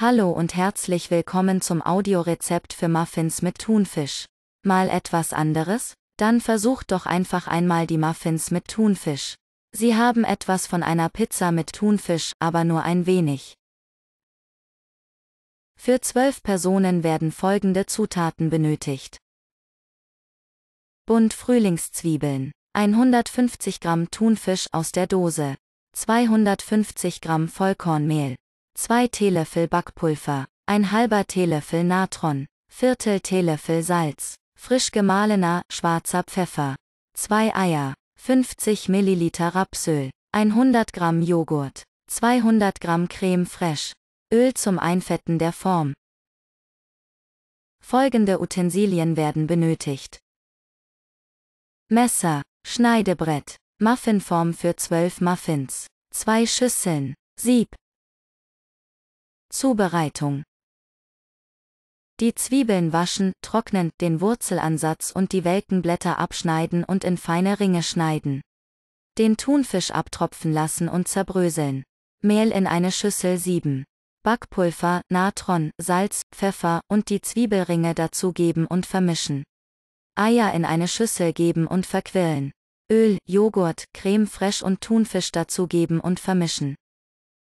Hallo und herzlich willkommen zum Audiorezept für Muffins mit Thunfisch. Mal etwas anderes? Dann versucht doch einfach einmal die Muffins mit Thunfisch. Sie haben etwas von einer Pizza mit Thunfisch, aber nur ein wenig. Für zwölf Personen werden folgende Zutaten benötigt. Bunt Frühlingszwiebeln, 150 Gramm Thunfisch aus der Dose, 250 Gramm Vollkornmehl, 2 Teelöffel Backpulver, ein halber Teelöffel Natron, Viertel Teelöffel Salz, frisch gemahlener, schwarzer Pfeffer, 2 Eier, 50 ml Rapsöl, 100 Gramm Joghurt, 200 Gramm Creme fraiche, Öl zum Einfetten der Form. Folgende Utensilien werden benötigt. Messer, Schneidebrett, Muffinform für 12 Muffins, 2 Schüsseln, Sieb, Zubereitung. Die Zwiebeln waschen, trocknen, den Wurzelansatz und die welken Blätter abschneiden und in feine Ringe schneiden. Den Thunfisch abtropfen lassen und zerbröseln. Mehl in eine Schüssel sieben. Backpulver, Natron, Salz, Pfeffer und die Zwiebelringe dazugeben und vermischen. Eier in eine Schüssel geben und verquirlen. Öl, Joghurt, Creme fraiche und Thunfisch dazugeben und vermischen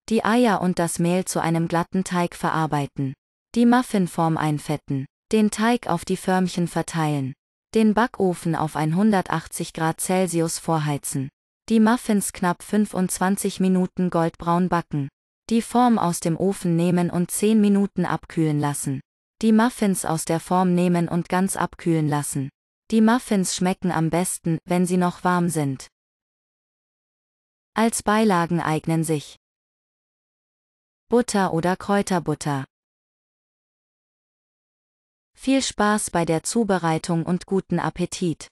die Eier und das Mehl zu einem glatten Teig verarbeiten, die Muffinform einfetten, den Teig auf die Förmchen verteilen, den Backofen auf 180 Grad Celsius vorheizen, die Muffins knapp 25 Minuten goldbraun backen, die Form aus dem Ofen nehmen und 10 Minuten abkühlen lassen, die Muffins aus der Form nehmen und ganz abkühlen lassen. Die Muffins schmecken am besten, wenn sie noch warm sind. Als Beilagen eignen sich Butter oder Kräuterbutter. Viel Spaß bei der Zubereitung und guten Appetit!